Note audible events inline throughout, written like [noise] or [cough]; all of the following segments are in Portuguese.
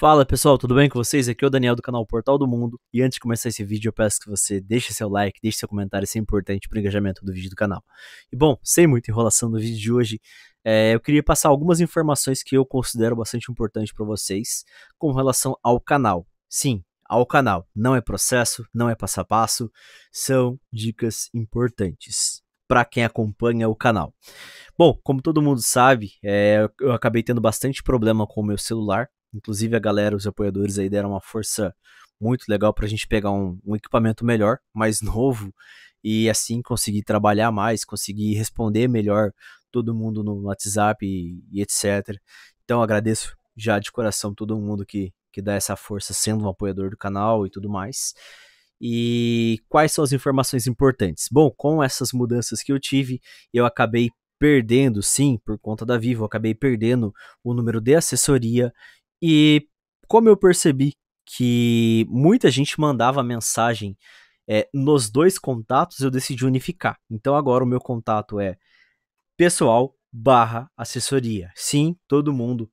Fala pessoal, tudo bem com vocês? Aqui é o Daniel do canal Portal do Mundo. E antes de começar esse vídeo, eu peço que você deixe seu like, deixe seu comentário, isso é importante para o engajamento do vídeo do canal. E bom, sem muita enrolação no vídeo de hoje, é, eu queria passar algumas informações que eu considero bastante importantes para vocês com relação ao canal. Sim, ao canal. Não é processo, não é passo a passo, são dicas importantes para quem acompanha o canal. Bom, como todo mundo sabe, é, eu acabei tendo bastante problema com o meu celular Inclusive, a galera, os apoiadores aí deram uma força muito legal para a gente pegar um, um, equipamento melhor, mais [laughs] novo, e assim conseguir trabalhar mais, conseguir responder melhor todo mundo no WhatsApp e, e etc. Então, agradeço já de coração todo mundo que, que dá essa força sendo um apoiador do canal e tudo mais. E quais são as informações importantes? Bom, com essas mudanças que eu tive, eu acabei perdendo, sim, por conta da Vivo, eu acabei perdendo o número de assessoria e como eu percebi que muita gente mandava mensagem é, nos dois contatos, eu decidi unificar. Então agora o meu contato é pessoal barra assessoria. Sim, todo mundo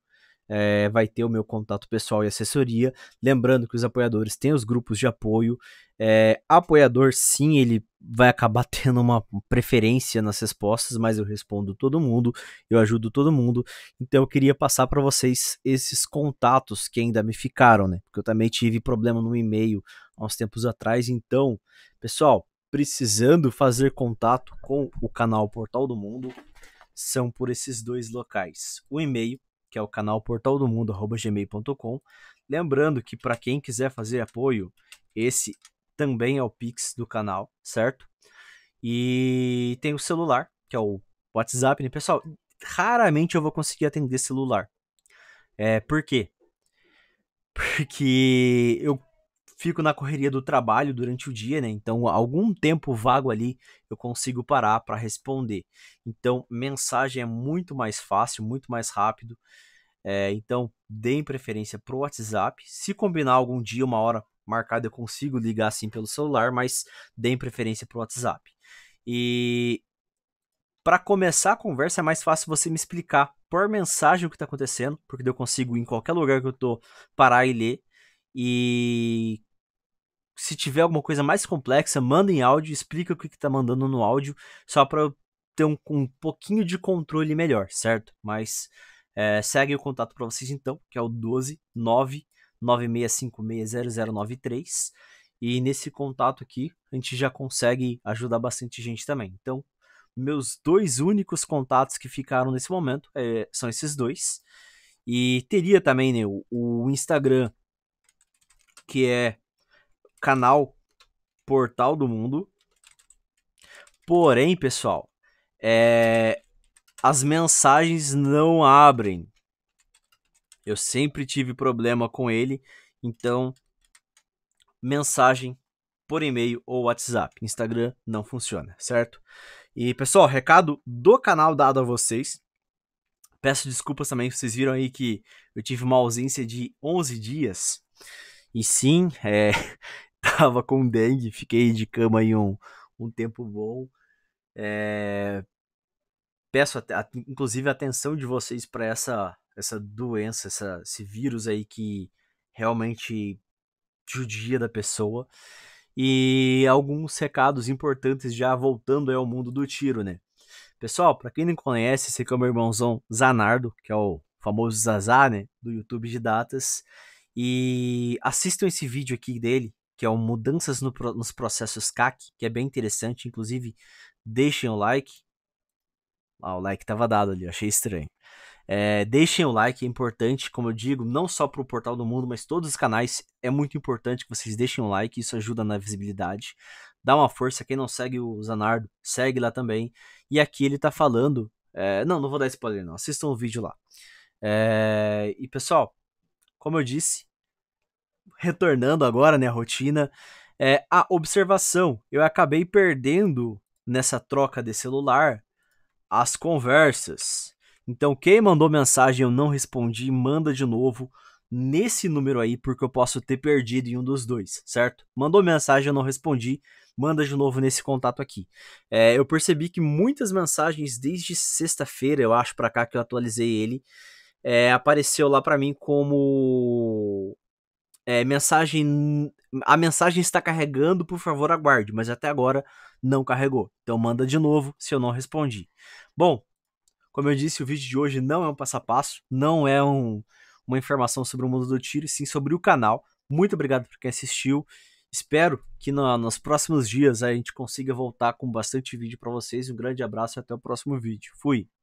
é, vai ter o meu contato pessoal e assessoria. Lembrando que os apoiadores têm os grupos de apoio. É, apoiador, sim, ele vai acabar [laughs] tendo uma preferência nas respostas, mas eu respondo todo mundo, eu ajudo todo mundo. Então eu queria passar para vocês esses contatos que ainda me ficaram, né? Porque eu também tive problema no e-mail há uns tempos atrás. Então, pessoal, precisando fazer contato com o canal Portal do Mundo, são por esses dois locais: o e-mail que é o canal portal do mundo gmail.com. Lembrando que para quem quiser fazer apoio, esse também é o Pix do canal, certo? E tem o celular, que é o WhatsApp, né? Pessoal, raramente eu vou conseguir atender celular. É, por quê? [laughs] Porque eu fico na correria do trabalho durante o dia, né? Então, algum tempo vago ali eu consigo parar para responder. Então, mensagem é muito mais fácil, muito mais rápido. É, então, deem preferência para o WhatsApp. Se combinar algum dia, uma hora marcada, eu consigo ligar assim pelo celular, mas deem preferência para o WhatsApp. E para começar a conversa é mais fácil você me explicar por mensagem o que está acontecendo, porque eu consigo em qualquer lugar que eu estou parar e ler. E se tiver alguma coisa mais complexa, manda em áudio, explica o que, está tá mandando no áudio, só para ter um, um pouquinho de controle melhor, certo? Mas é, segue o contato para vocês então, que é o 996560093. E nesse contato aqui, a gente já consegue ajudar bastante gente também. Então, meus dois únicos contatos que ficaram nesse momento é, são esses dois. E teria também né, o, o Instagram, que é canal Portal do Mundo. Porém, pessoal, é... as mensagens não abrem. Eu sempre tive problema com ele, então mensagem por e-mail ou WhatsApp. Instagram não funciona, certo? E pessoal, recado do canal dado a vocês. Peço desculpas também, vocês viram aí que eu tive uma ausência de 11 dias. E sim, é, tava com dengue, fiquei de cama aí um, um tempo bom. É... Peço, inclusive, a atenção de vocês para essa, essa doença, essa, esse vírus aí que realmente judia da pessoa. E alguns recados importantes já voltando ao mundo do tiro, né? Pessoal, para quem não conhece, esse aqui é o meu irmãozão Zanardo, que é o famoso Zazá, né? Do YouTube de datas. E assistam esse vídeo aqui dele, que é o Mudanças no, nos Processos CAC, que é bem interessante. Inclusive, deixem o like. Ah, o like estava dado ali, achei estranho. É, deixem o like, é importante, como eu digo, não só para o Portal do Mundo, mas todos os canais. É muito importante que vocês deixem o like, isso ajuda na visibilidade. Dá uma força, quem não segue o Zanardo, segue lá também. E aqui ele está falando. É, não, não vou dar spoiler, não. Assistam o vídeo lá. É, e pessoal, como eu disse, retornando agora, né, rotina, é a observação. Eu acabei perdendo nessa troca de celular as conversas. Então, quem mandou mensagem eu não respondi, manda de novo nesse número aí, porque eu posso ter perdido em um dos dois, certo? Mandou mensagem, eu não respondi, manda de novo nesse contato aqui. É, eu percebi que muitas mensagens desde sexta-feira, eu acho, para cá que eu atualizei ele, é, apareceu lá para mim como é, mensagem. A mensagem está carregando, por favor, aguarde, mas até agora não carregou. Então manda de novo se eu não respondi. Bom, como eu disse, o vídeo de hoje não é um passo a passo, não é um, uma informação sobre o mundo do tiro, sim sobre o canal. Muito obrigado por quem assistiu. Espero que nos próximos dias a gente consiga voltar com bastante vídeo para vocês. Um grande abraço e até o próximo vídeo. Fui!